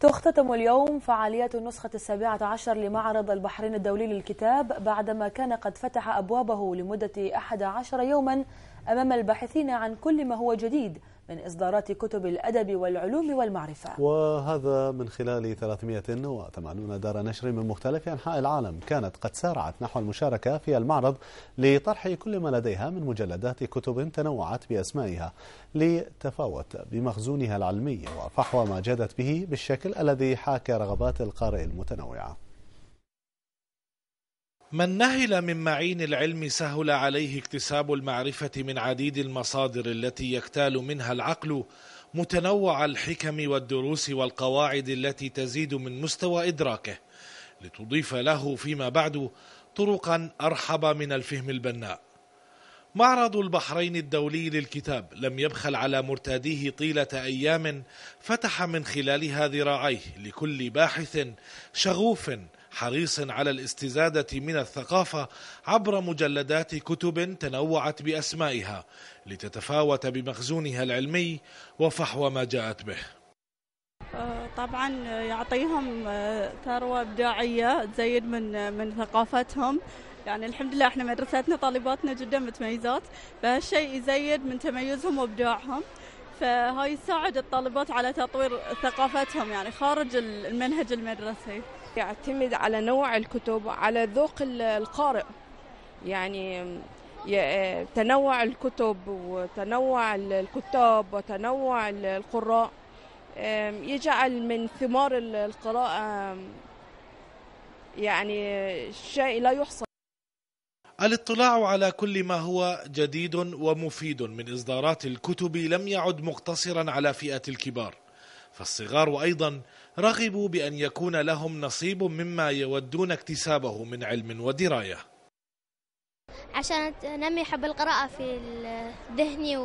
تختتم اليوم فعاليات النسخة السابعة عشر لمعرض البحرين الدولي للكتاب بعدما كان قد فتح أبوابه لمدة 11 يوما أمام الباحثين عن كل ما هو جديد من إصدارات كتب الأدب والعلوم والمعرفة وهذا من خلال 380 دار نشر من مختلف أنحاء العالم كانت قد سارعت نحو المشاركة في المعرض لطرح كل ما لديها من مجلدات كتب تنوعت بأسمائها لتفاوت بمخزونها العلمي وفحوى ما جادت به بالشكل الذي حاكى رغبات القارئ المتنوعة من نهل من معين العلم سهل عليه اكتساب المعرفة من عديد المصادر التي يكتال منها العقل متنوع الحكم والدروس والقواعد التي تزيد من مستوى إدراكه لتضيف له فيما بعد طرقا أرحب من الفهم البناء معرض البحرين الدولي للكتاب لم يبخل على مرتاديه طيلة أيام فتح من خلالها ذراعيه لكل باحث شغوف حريص على الاستزادة من الثقافة عبر مجلدات كتب تنوعت بأسمائها لتتفاوت بمخزونها العلمي وفحوى ما جاءت به آه، طبعا يعطيهم آه، ثروة إبداعية تزيد من آه، من ثقافتهم يعني الحمد لله احنا مدرستنا طالباتنا جدا متميزات فهالشيء يزيد من تميزهم وابداعهم فهاي يساعد الطالبات على تطوير ثقافتهم يعني خارج المنهج المدرسي يعتمد على نوع الكتب على ذوق القارئ يعني آه، تنوع الكتب وتنوع الكتاب وتنوع القراء يجعل من ثمار القراءة يعني شيء لا يحصى الاطلاع على كل ما هو جديد ومفيد من إصدارات الكتب لم يعد مقتصرا على فئة الكبار فالصغار أيضا رغبوا بأن يكون لهم نصيب مما يودون اكتسابه من علم ودراية عشان نمي حب القراءة في ذهني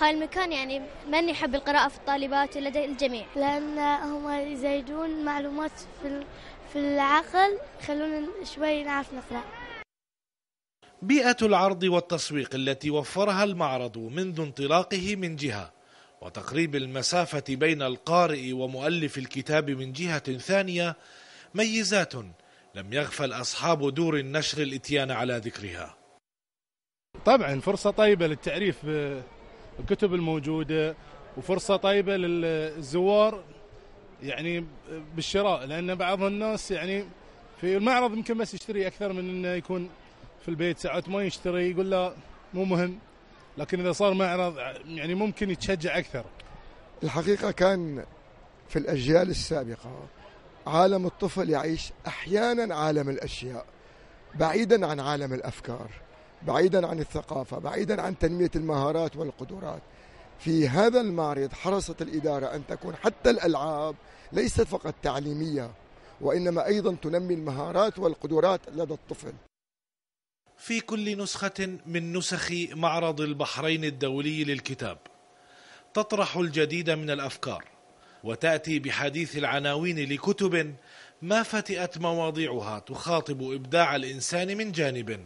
هاي المكان يعني من يحب القراءة في الطالبات لدى الجميع لأن هم يزيدون معلومات في في العقل يخلونا شوي نعرف نقرأ بيئة العرض والتسويق التي وفرها المعرض منذ انطلاقه من جهة وتقريب المسافة بين القارئ ومؤلف الكتاب من جهة ثانية ميزات لم يغفل أصحاب دور النشر الإتيان على ذكرها طبعا فرصة طيبة للتعريف بالكتب الموجودة وفرصة طيبة للزوار يعني بالشراء لأن بعض الناس يعني في المعرض يمكن بس يشتري أكثر من أنه يكون في البيت ساعات ما يشتري يقول لا مو مهم لكن اذا صار معرض يعني ممكن يتشجع اكثر الحقيقه كان في الاجيال السابقه عالم الطفل يعيش احيانا عالم الاشياء بعيدا عن عالم الافكار بعيدا عن الثقافه بعيدا عن تنميه المهارات والقدرات في هذا المعرض حرصت الاداره ان تكون حتى الالعاب ليست فقط تعليميه وانما ايضا تنمي المهارات والقدرات لدى الطفل في كل نسخة من نسخ معرض البحرين الدولي للكتاب تطرح الجديد من الأفكار وتأتي بحديث العناوين لكتب ما فتئت مواضيعها تخاطب إبداع الإنسان من جانب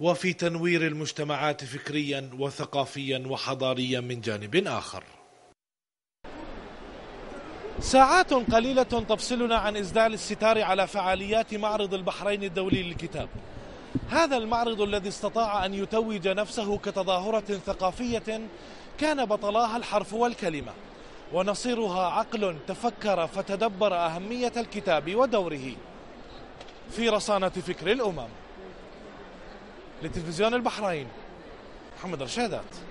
وفي تنوير المجتمعات فكريا وثقافيا وحضاريا من جانب آخر ساعات قليلة تفصلنا عن إسدال الستار على فعاليات معرض البحرين الدولي للكتاب هذا المعرض الذي استطاع أن يتوج نفسه كتظاهرة ثقافية كان بطلاها الحرف والكلمة ونصيرها عقل تفكر فتدبر أهمية الكتاب ودوره في رصانة فكر الأمم لتلفزيون البحرين محمد رشادات